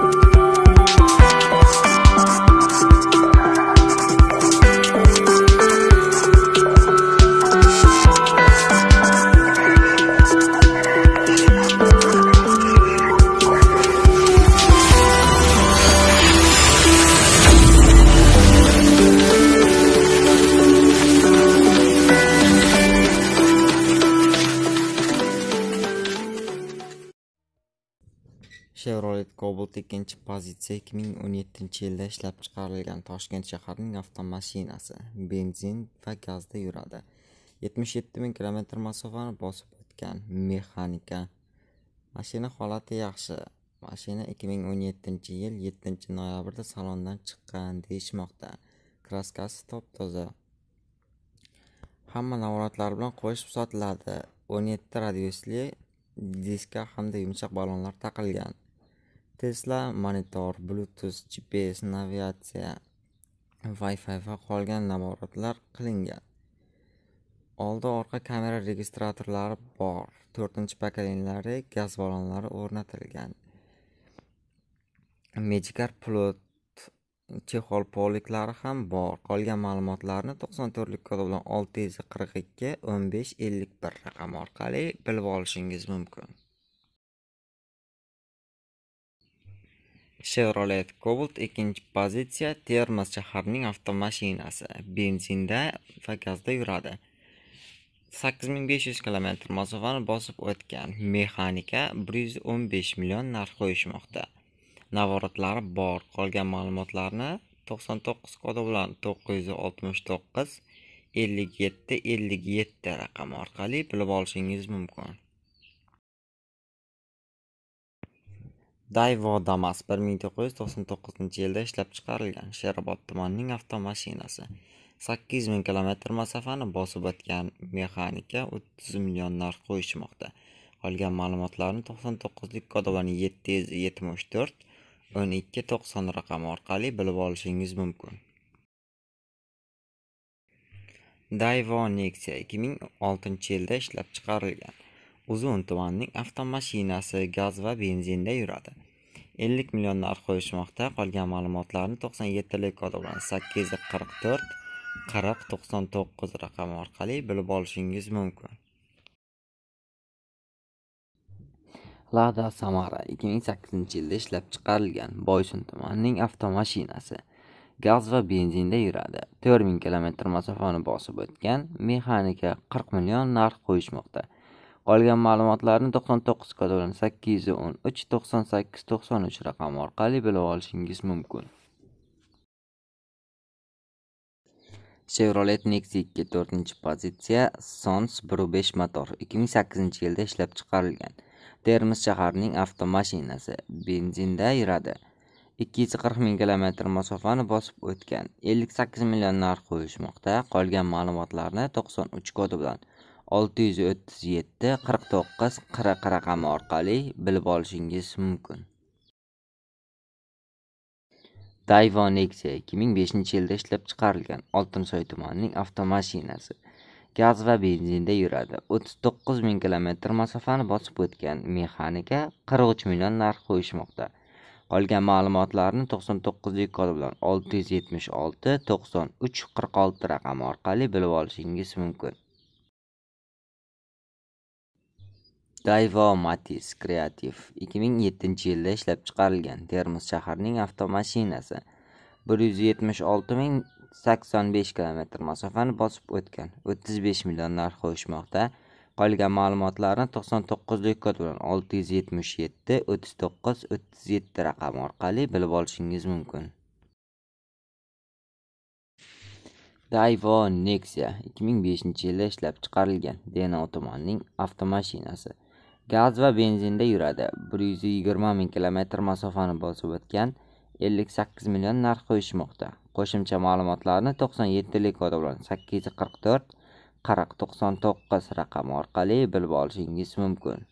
you pozitseek ming o'n yettinchi yilda ishlab chiqarilgan toshkent shaharining avtomashinasi benzin va gazda yuradi yetmish yetti ming kilometr masofani bosib o'tgan mexanika mashina holati yaxshi mashina ikki ming o'n yettinchi yil yettinchi noyabrda salondan chiqqan deyishmoqda kraskasi top toza hamma navoratlar bilan qo'shib sotiladi o'n yetti radiusli diska hamda yumshoq ballonlar taqilgan tesla monitor bluetooth gps navigatsiya wi fi va qolgan namoratlar qilingan oldi orqa kamera registratorlari bor to'rtinchi pokolenlari gaz balonlari o'rnatilgan mejikar plot chexol poliklari ham bor qolgan ma'lumotlarni to'qson to'rtlik kod bilan olti yuz qirq ikki o'n besh ellik bir raqami orqali bilib olishingiz mumkin Chevrolet Cobalt ikkinchi pozitsiya Termiz shahrining avtomashinasi benzinda va gazda yuradi. 8500 km masofani bosib o'tgan mexanika 115 million narx qo'yishmoqda. Navoratlari bor. Qolgan ma'lumotlarni 99 kodi bilan 969 57 57 raqam orqali bilib olishingiz mumkin. Daewoo Damas 1999 yilda ishlab chiqarilgan Sherobod tumanining avtomashinasi. 800 km kilometr masofani bosib o'tgan mexanika 30 million narx qo'yishmoqda. Qolgan ma'lumotlarni 99lik kodovani 774 1290 raqami orqali bilib olishingiz mumkin. Daewoo Nexia 2006 yilda ishlab chiqarilgan. uzun tumanning avtomashinasi gaz va benzinda yuradi ellik million narx qo'yishmoqda qolgan ma'lumotlarni to'qson yettilik kodi bilan sakkiz qirq to'rt qirq to'qson to'qqiz raqami orqali bilib olishingiz mumkin lada samara ikki ming sakkizinchi yilda ishlab chiqarilgan boysun tumanining avtomashinasi gaz va benzinda yuradi to'rt ming kilometr masofani bosib o'tgan mexanika qirq million narx qo'yishmoqda Qolgan ma'lumotlarni 99 kod bilan 813 98 93 raqami orqali bilib olishingiz mumkin. Chevrolet 2 4-pozitsiya Sons 1.5 motor 2008-yilda ishlab chiqarilgan. Termiz shaharining avtomashinasi benzinda yuradi. 240 ming km masofani bosib o'tgan. 58 million narx qo'yishmoqda. Qolgan ma'lumotlarni 93 kodi bilan yetti qirq raqami orqali bilib olishingiz mumkin Dayvan Nexia 2005 yilda ishlab chiqarilgan Oltinsoy tumanining avtomashinasi gaz va benzinda yuradi. to'qqiz ming kilometr masofani bosib o'tgan mexanika 43 million narx qo'yishmoqda. Qolgan ma'lumotlarni 99lik kod bilan 676 qirq olti raqami orqali bilib olishingiz mumkin. Dayvo-Matiz Creative 2007-yilda ishlab chiqarilgan Termiz shaharning avtomashinasi 176.085 km masofani bosib o'tgan, 35 million narx qo'yishmoqda. Qolgan ma'lumotlarni 99 kod bilan 677 39 37 raqami orqali bilib olishingiz mumkin. Daivo Nexia 2005-yilda ishlab chiqarilgan Denov tumanining avtomashinasi gaz va benzinda yuradi bir yuz yigirma ming kilometr masofani bosib o'tgan ellik sakkiz million narx qo'yishmoqda qo'shimcha ma'lumotlarni to'qson yettilik kodi bilan sakkiz yuz qirq to'rt qirq to'qson to'qqiz raqami orqali bilib olishingiz mumkin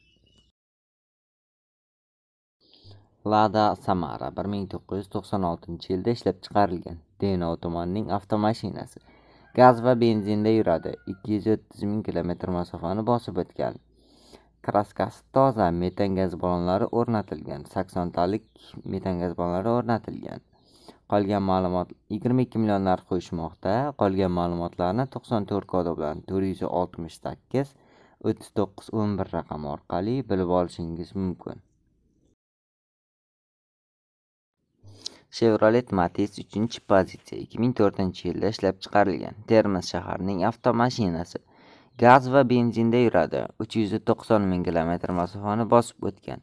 lada samara bir ming to'qqiz yuz to'qson oltinchi yilda ishlab chiqarilgan denov tumanining avtomashinasi gaz va benzinda yuradi ikki yuz o'ttiz ming kilometr masofani bosib o'tgan kraskasi toza metan balonlari o'rnatilgan saksontalik metan balonlari o'rnatilgan qolgan ma'lumot yigirma ikki million narx qo'yishmoqda qolgan ma'lumotlarni to'qson to'rt kodi bilan to'rt yuz oltmish sakkiz o'ttiz to'qqiz o'n bir raqami orqali bilib olishingiz mumkin chevrolet matiz uchinchi pozitsiya ikki ming to'rtinchi yilda ishlab chiqarilgan termiz shaharining avtomashinasi gaz va benzinda yuradi 390 ming kilometr masofani bosib o'tgan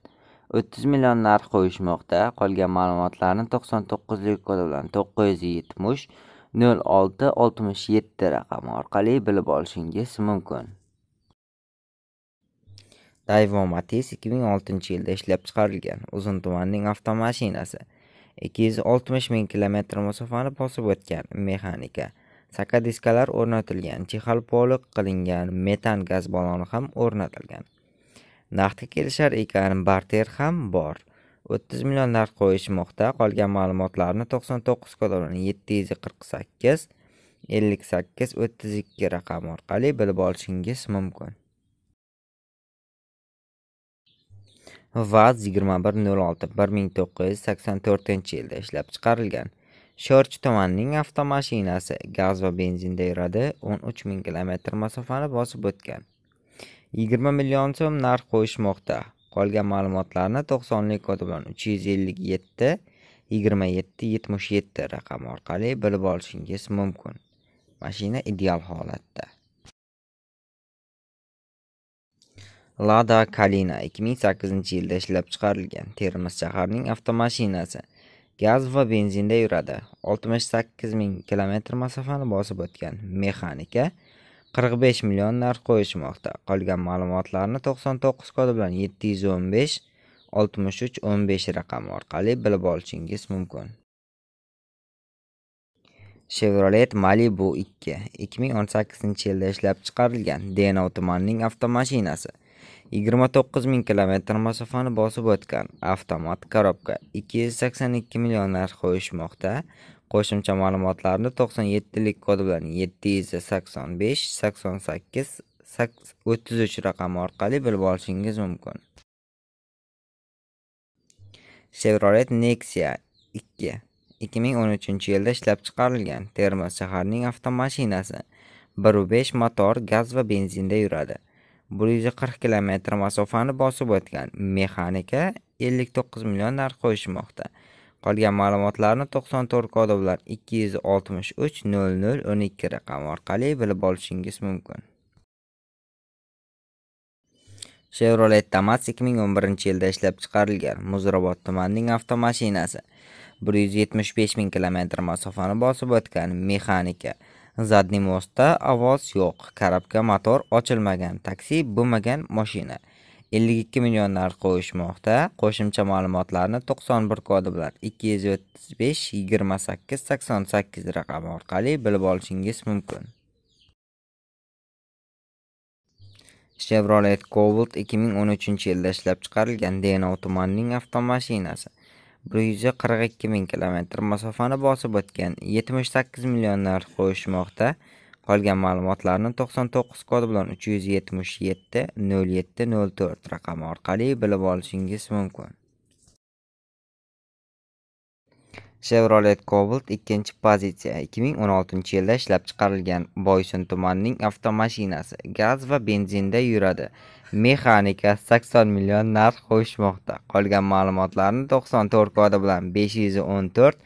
30 million narx qo'yishmoqda qolgan ma'lumotlarni 99lik kodi bilan 970 06 67 raqami orqali bilib olishingiz mumkin Daewoo Matiz 2006 yilda ishlab chiqarilgan uzun tumanning avtomashinasi 260 ming kilometr masofani bosib o'tgan mexanika sakadiskalar o'rnatilgan chexalpoliq qilingan metan gaz baloni ham o'rnatilgan narxga kelishar ekan barter ham bor o'ttiz million narx qo'yishmoqda qolgan ma'lumotlarni to'qson to'qqiz kolon yetti yuz qirq sakkiz ellik sakkiz o'ttiz ikki raqami orqali bilib olishingiz mumkin vaz yigirma bir nol olti bir ming to'qqiz yuz sakson to'rtinchi yilda ishlab chiqarilgan sho'rchi tumanining avtomashinasi gaz va benzinda yuradi 13000 km ming masofani bosib o'tgan 20 million so'm narx qo'yishmoqda qolgan ma'lumotlarni 90lik kodi bilan 357 27 77 raqami orqali bilib olishingiz mumkin mashina ideal holatda lada kalina 2008 yilda ishlab chiqarilgan termiz shaharining avtomashinasi gaz va benzinda yuradi 68 ming kilometr masofani bosib o'tgan mexanika 45 million narx qo'yishmoqda qolgan ma'lumotlarni 99 kodi bilan 715 63 15 raqami orqali bilib olishingiz mumkin Chevrolet Malibu 2 2018 yilda ishlab chiqarilgan Denov tumanining avtomashinasi yigirma to'qqiz ming kilometr masofani bosib o'tgan avtomat korobka ikki yuz sakson ikki million narx qo'yishmoqda qo'shimcha ma'lumotlarni to'qson yettilik kod bilan yetti yuz sakson besh sakson sakkiz o'ttiz uch raqami orqali bilib olishingiz mumkin chevrolet nexia ikki ikki ming o'n uchinchi yilda ishlab chiqarilgan termiz shaharning avtomashinasi bir besh motor gaz va benzinda yuradi bir yuz qirq kilometr masofani bosib o'tgan mexanika ellik to'qqiz million narx qo'yishmoqda qolgan ma'lumotlarni to'qson to'rt kodi bilan ikki yuz oltmish uch nol nol o'n ikki raqami orqali bilib olishingiz mumkin chevrolet damas ikki ming o'n birinchi yilda ishlab chiqarilgan muzrabot tumanining avtomashinasi bir yuz yetmish besh ming kilometr masofani bosib o'tgan mexanika mostda ovoz yo'q karobka motor ochilmagan taksi bo'lmagan moshina ellik ikki million narx qo'yishmoqda qo'shimcha ma'lumotlarni to'qson bir kodi bilan ikki yuz o'ttiz besh yigirma sakkiz sakson sakkiz raqami orqali bilib olishingiz mumkin chevrolet cobalt 2013 yilda ishlab chiqarilgan denov tumanining avtomashinasi bir yuz qirq ikki ming kilometr masofani bosib o'tgan yetmish sakkiz millionlar qo'yishmoqda qolgan ma'lumotlarni to'qson to'qqiz bilan uch yuz yetmish yetti nol yetti nol to'rt raqami orqali bilib olishingiz mumkin chevrolet cobalt ikkinchi pozitsiya ikki ming o'n oltinchi yilda ishlab chiqarilgan boysun tumanining avtomashinasi gaz va benzinda yuradi mexanika sakson million narx qo'yishmoqda qolgan ma'lumotlarni to'qson to'rt kodi bilan besh yuz o'n to'rt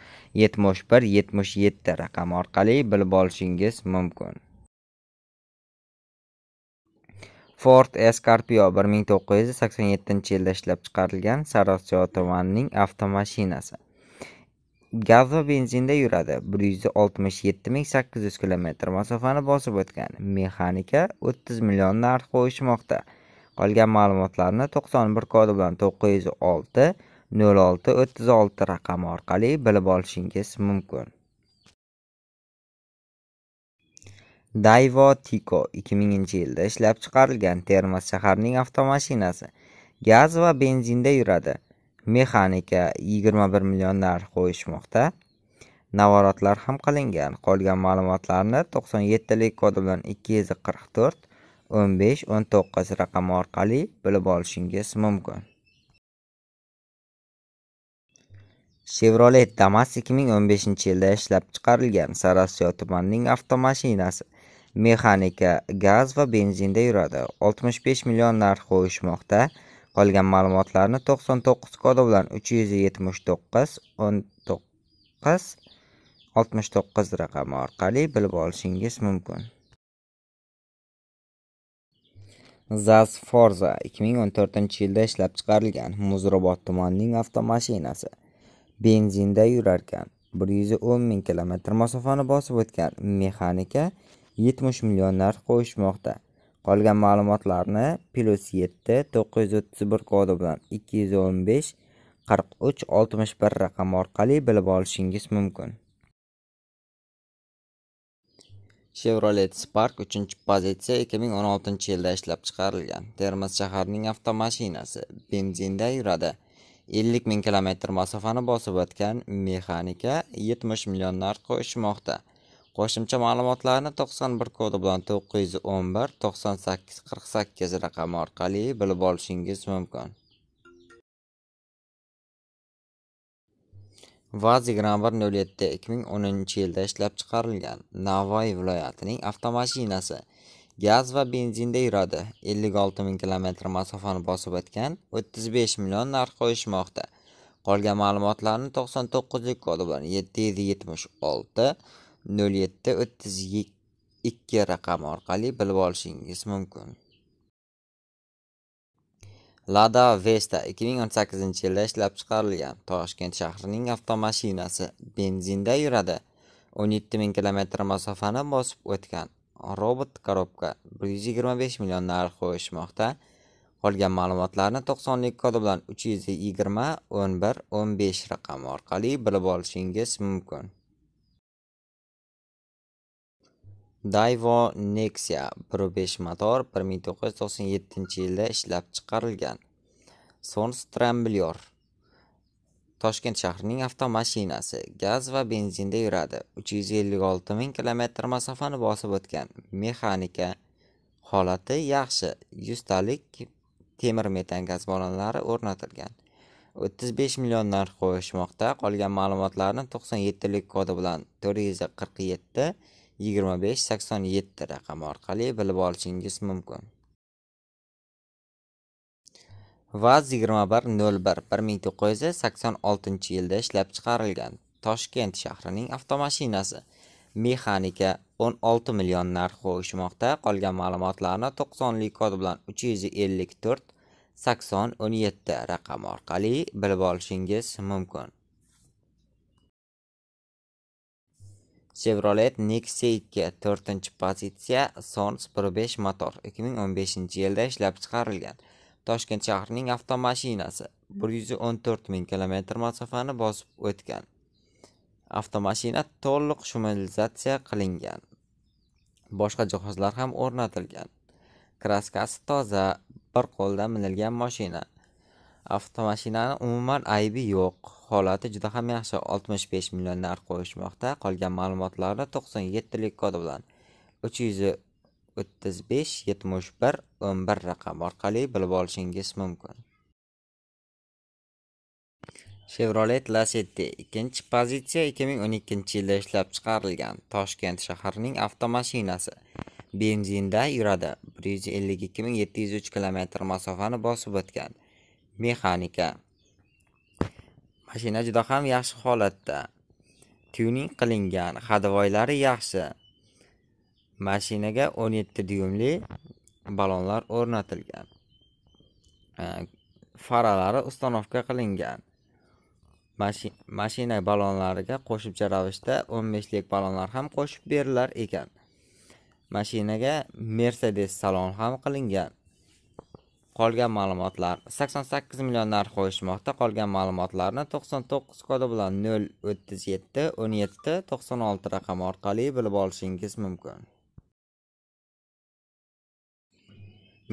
yetmish bir yetmish yetti raqami orqali bilib olishingiz mumkin ford escarpio bir ming to'qqiz yuz sakson yettinchi yilda ishlab chiqarilgan tumanining avtomashinasi gaz va benzinda yuradi bir yuz oltmish yetti ming sakkiz yuz kilometr masofani bosib o'tgan mexanika o'ttiz million narx qo'yishmoqda Qolgan ma'lumotlarni 91 kodi bilan 906 06 36 raqami orqali bilib olishingiz mumkin. Daiwa Tico 2000-yilda ishlab chiqarilgan termos shaharning avtomashinasi gaz va benzinda yuradi. Mexanika 21 million narx qo'yishmoqda. Navoratlar ham qilingan. Qolgan ma'lumotlarni 97 lik kod bilan 244 o'n besh o'n to'qqiz raqami orqali bilib olishingiz mumkin chevrolet damas ikki ming o'n beshinchi yilda ishlab chiqarilgan sarosiyo tumanining avtomashinasi mexanika gaz va benzinda yuradi oltmish besh million narx qo'yishmoqda qolgan ma'lumotlarni to'qson to'qqiz kodi bilan uch yuz yetmish to'qqiz o'n to'qqiz oltmish to'qqiz raqami orqali bilib olishingiz mumkin Zaz Forza 2014-yilda ishlab chiqarilgan Muzrobot tumanining avtomashinasi benzinda yurarkan. 110 ming km masofani bosib o'tgan mexanika 70 million narx qo'yishmoqda. Qolgan ma'lumotlarni plus 7 931 kodi bilan 215 43 61 raqam orqali bilib olishingiz mumkin. Chevrolet Spark 3-pozitsiya chi 2016-yilda ishlab chiqarilgan. Termiz shaharining avtomashinasi benzinda yuradi. 50 000 kilometr masofani bosib o'tgan mexanika 70 million narx qo'yishmoqda. Qo'shimcha ma'lumotlarni 91 kodi bilan 911 9848 raqami orqali bilib olishingiz mumkin. yilda ishlab chiqarilgan navoiy viloyatining avtomashinasi gaz va benzinda yuradi ellik olti ming kilometr masofani bosib o'tgan o'ttiz besh million narx qo'yishmoqda qolgan ma'lumotlarni to'qson to'qqizlik kodi bilan yetti yuz yetmish olti nol yetti o'ttiz ikki raqami orqali bilib olishingiz mumkin Lada Vesta 2018-yilda ishlab chiqarilgan Toshkent shahrining avtomashinasi benzinda yuradi. 17000 km masofani bosib o'tgan robot korobka 125 million narx qo'yishmoqda. Qolgan ma'lumotlarni 90lik kodi bilan 320 11 15 raqami orqali bilib olishingiz mumkin. Daivo nexia 1.5 motor 1997-yilda ishlab chiqarilgan. Sons Blyor Toshkent shahrining avtomashinasi gaz va benzinda yuradi. 356 ming km masofani bosib o'tgan. Mexanika holati yaxshi. 100 talik temir metan gaz balonlari o'rnatilgan. 35 million narx qo'yishmoqda. Qolgan ma'lumotlarni 97lik kodi bilan 447 yigirma besh sakson yetti raqami orqali bilib olishingiz mumkin vaz yigirma bir nol bir bir ming to'qqiz yuz sakson oltinchi yilda ishlab chiqarilgan toshkent shahrining avtomashinasi mexanika o'n olti million narxi qo'yishmoqda qolgan ma'lumotlarni to'qsonli kod bilan uch yuz ellik to'rt sakson o'n yetti raqami orqali bilib olishingiz mumkin Chevrolet Nexia to'rtinchi pozitsiya Sons 1.5 motor 2015-yilda ishlab chiqarilgan. Toshkent shahrining avtomashinasi 114 ming kilometr masofani bosib o'tgan. Avtomashina to'liq shumalizatsiya qilingan. Boshqa jihozlar ham o'rnatilgan. Kraskasi toza, bir qo'lda minilgan mashina. Avtomashinani umuman aybi yo'q. holati juda ham yaxshi 65 million narx qo'yishmoqda qolgan ma'lumotlarni 97lik kod bilan 335-71-11 raqam orqali bilib olishingiz mumkin chevrolet lacetti ikkinchi pozitsiya 2012 yilda ishlab chiqarilgan toshkent shahrining avtomashinasi benzinda yuradi 152 703 kilometr masofani bosib o'tgan mexanika mashina juda ham yaxshi holatda tyuning qilingan hadvoylari yaxshi mashinaga 17 dyumli balonlar o'rnatilgan faralari ustanovka qilingan mashina balonlariga qo'shimcha ravishda 15 lik balonlar ham qo'shib berilar ekan mashinaga mercedes salon ham qilingan qolgan ma'lumotlar 88 million narx qo'yishmoqda qolgan ma'lumotlarni 99 kodi bilan 037 17 96 raqami orqali bilib olishingiz mumkin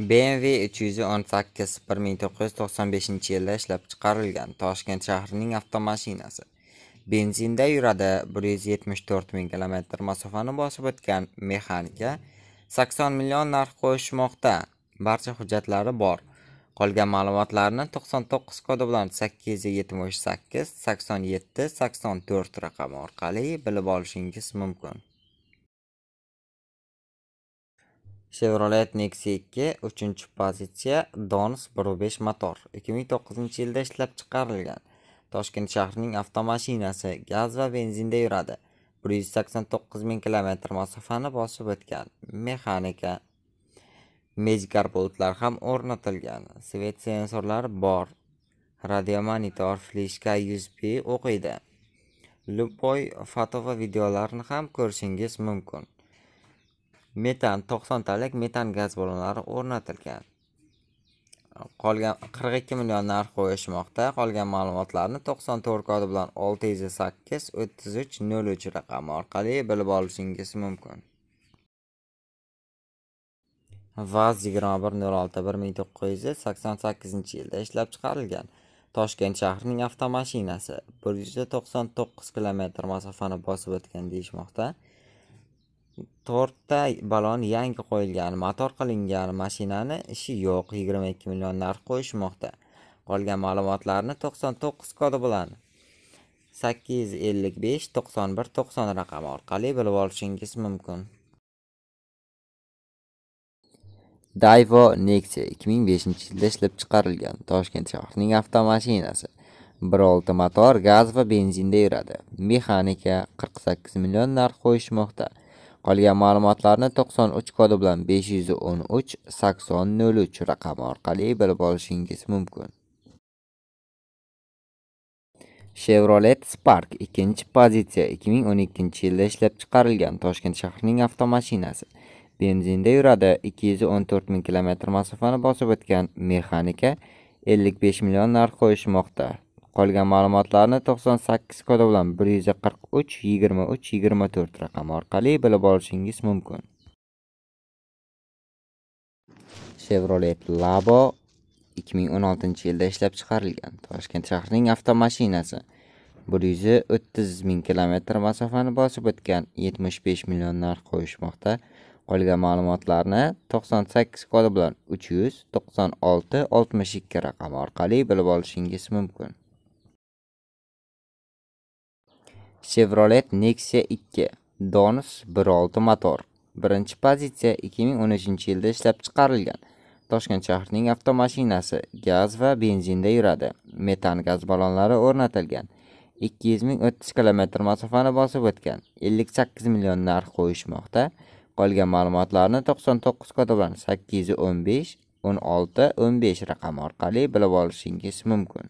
bmw 318 1995 yilda ishlab chiqarilgan toshkent shahrining avtomashinasi benzinda yuradi 174 000 kilometr masofani bosib o'tgan mexanika 80 million narx qo'yishmoqda barcha hujjatlari bor qolgan ma'lumotlarni to'qson to'qqiz kodi bilan sakkiz yuz yetmish sakkiz sakson yetti sakson to'rt raqami orqali bilib olishingiz mumkin chevrolet nexia ikki uchinchi pozitsiya dons bir besh motor ikki ming to'qqizinchi yilda ishlab chiqarilgan toshkent shahrining avtomashinasi gaz va benzinda yuradi bir yuz sakson to'qqiz ming kilometr masofani bosib o'tgan mexanika mezgar bulutlar ham o'rnatilgan svet sensorlari bor Radio monitor fleshka usb o'qiydi lupoy foto va videolarni ham ko'rishingiz mumkin metan to'qsontalik metan gaz balonlari o'rnatilgan qolgan qirq ikki million narx qo'yishmoqda qolgan ma'lumotlarni to'qson to'rt kodi bilan olti yuz sakkiz o'ttiz uch nol uch raqami orqali bilib olishingiz mumkin vaz yigirma bir nol yilda ishlab chiqarilgan toshkent shahrining avtomashinasi bir yuz to'qson to'qqiz kilometr masofani bosib o'tgan deyishmoqda to'rtta balon yangi qo'yilgan motor qilingan mashinani ishi yo'q yigirma ikki million narx qo'yishmoqda qolgan ma'lumotlarni to'qson to'qqiz kodi bilan sakkiz yuz ellik besh to'qson bir to'qson raqami orqali bilib olishingiz mumkin Daivo Nexia 2005-yilda ishlab chiqarilgan Toshkent shahrining avtomashinasi. 1.6 motor gaz va benzinda yuradi. Mexanika 48 million narx qo'yishmoqda. Qolgan ma'lumotlarni 93 kodi bilan 513 8003 raqami orqali bilib olishingiz mumkin. Chevrolet Spark 2-chi pozitsiya 2012 yilda ishlab chiqarilgan Toshkent shahrining avtomashinasi. Benzinda yuradi 214 ming kilometr masofani bosib o'tgan mexanika 55 million narx qo'yishmoqda. Qolgan ma'lumotlarni 98 kodi bilan 143 23 24 raqami orqali bilib olishingiz mumkin. Chevrolet Labo 2016-yilda ishlab chiqarilgan Toshkent shahrining avtomashinasi 130 ming kilometr masofani bosib o'tgan 75 million narx qo'yishmoqda. Qolgan ma'lumotlarni 98 kodi bilan 396 62 raqami orqali bilib olishingiz mumkin. Chevrolet Nexia 2 Donus 1.6 motor. Birinchi pozitsiya 2013-yilda ishlab chiqarilgan. Toshkent shahrining avtomashinasi gaz va benzinda yuradi. Metan gaz ballonlari o'rnatilgan. 200 ming o'ttiz kilometr masofani bosib o'tgan. 58 million narx qo'yishmoqda. Qolgan ma'lumotlarni 99 kodi bilan 815 16 15 raqami orqali bilib olishingiz mumkin.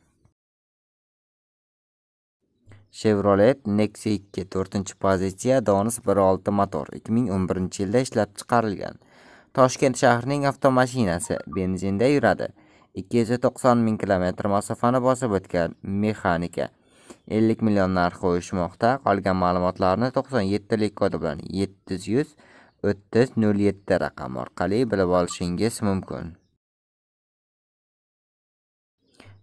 Chevrolet Nexia 2 4 pozitsiya Donis 1.6 motor 2011 yilda ishlab chiqarilgan. Toshkent shahrining avtomashinasi benzinda yuradi. 290 ming km masofani bosib o'tgan mexanika 50 million narx qo'yishmoqda. Qolgan ma'lumotlarni 97 lik kodi bilan 700 o'ttiz nol yetti raqami orqali bilib olishingiz mumkin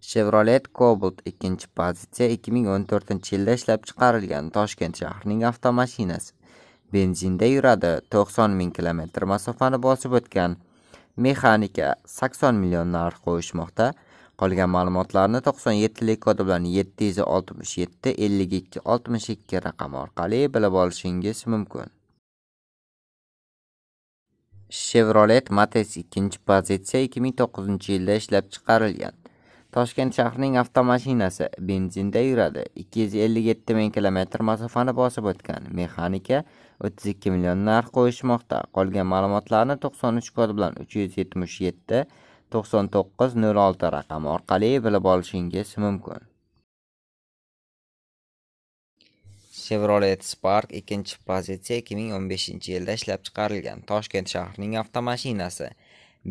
chevrolet cobalt ikkinchi pozitsiya 2014 yilda ishlab chiqarilgan toshkent shahrining avtomashinasi benzinda yuradi 90 ming kilometr masofani bosib o'tgan mexanika 80 million narx qo'yishmoqda qolgan ma'lumotlarni 97 lik kodi bilan 767 52 62 raqami orqali bilib olishingiz mumkin Chevrolet Matiz 2-chi pozitsiya 2009-yilda ishlab chiqarilgan. Toshkent shahrining avtomashinasi benzinda yuradi. 257 ming km masofani bosib o'tgan. Mexanika 32 million narx qo'yishmoqda. Qolgan ma'lumotlarni 93 kod bilan 377 99 06 raqami orqali bilib olishingiz mumkin. Chevrolet Spark ikkinchi pozitsiya 2015-yilda ishlab chiqarilgan Toshkent shahrining avtomashinasi.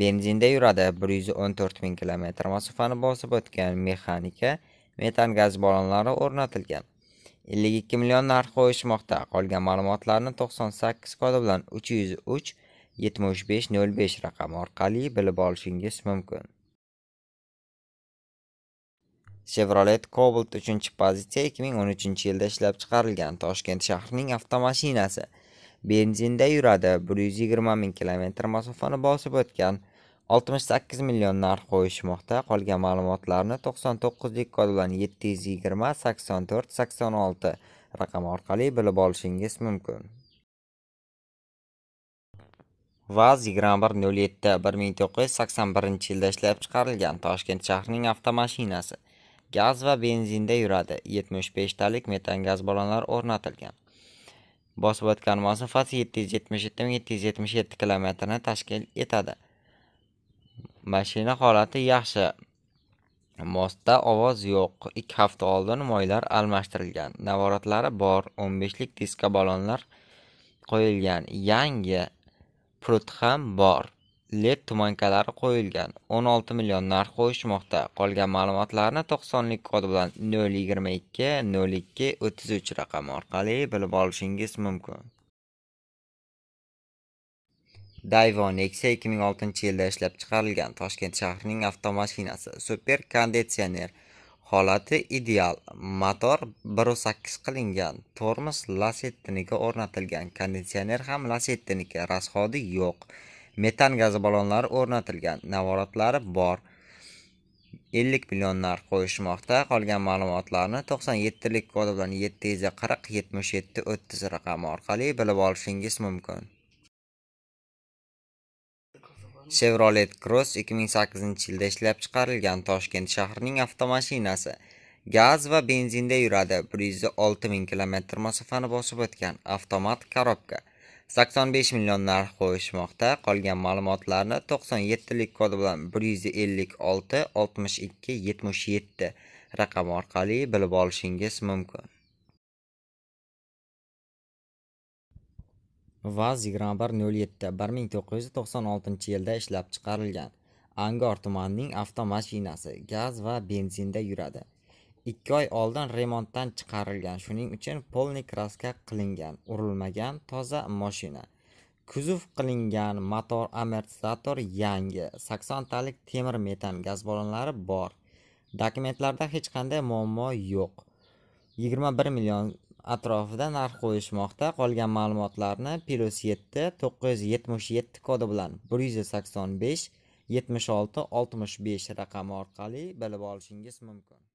Benzinda yuradi, 114 ming km masofani bosib o'tgan mexanika, metan gaz balonlari o'rnatilgan. 52 million narx qo'yishmoqda. Qolgan ma'lumotlarni 98 kodi bilan 303 7505 raqami orqali bilib olishingiz mumkin. Chevrolet Cobalt 3-pozitsiya chi 2013-yilda ishlab chiqarilgan Toshkent shahrining avtomashinasi. Benzinda yuradi, 120 ming kilometr masofani bosib o'tgan. 68 million narx qo'yishmoqda. Qolgan ma'lumotlarni 99 lik kod bilan 720 84 86 raqami orqali bilib olishingiz mumkin. Vaz 2107 1981 yilda ishlab chiqarilgan Toshkent shahrining avtomashinasi gaz va benzinda yuradi 75talik metan gaz balonlar o'rnatilgan bosib o'tgan masofasi 777 777 kilometrni tashkil etadi mashina holati yaxshi mosda ovoz yo'q ikki hafta oldin moylar almashtirilgan navoratlari bor 15lik diska balonlar qo'yilgan yangi prut ham bor led tumankalari qo'yilgan. 16 million narx qo'yishmoqda. Qolgan ma'lumotlarni 90lik kod bilan 022-02-33 raqami orqali bilib olishingiz mumkin. Daewoo Nexia 2006-yilda ishlab chiqarilgan Toshkent shahrining avtomashinasi super konditsioner holati ideal motor 1.8 qilingan tormoz lasettiniga o'rnatilgan konditsioner ham lasettiniki rasxodi yo'q metan gazi balonlari o'rnatilgan navoratlari bor 50 million narx qo'yishmoqda qolgan ma'lumotlarni 97 lik kod bilan 740 77 30 raqami orqali bilib olishingiz mumkin Chevrolet Cross 2008-yilda ishlab chiqarilgan Toshkent shahrining avtomashinasi gaz va benzinda yuradi. 106 ming kilometr masofani bosib o'tgan avtomat korobka. 85 million narx qo'yishmoqda. Qolgan ma'lumotlarni 97 lik kod bilan 156 62 77 raqam orqali bilib olishingiz mumkin. Vaz 2107 1996 yilda ishlab chiqarilgan. Angor tumanining avtomashinasi gaz va benzinda yuradi. ikki oy oldin remontdan chiqarilgan shuning uchun polniy kraska qilingan urilmagan toza moshina kuzov qilingan motor amortizator yangi saksontalik temir metan gaz ballonlari bor dokumentlarda hech qanday muammo yo'q yigirma bir million atrofida narx qo'yishmoqda qolgan ma'lumotlarni plyus yetti to'qqiz yuz yetmish yetti kodi bilan bir yuz sakson besh yetmish olti oltmish besh raqami orqali bilib olishingiz mumkin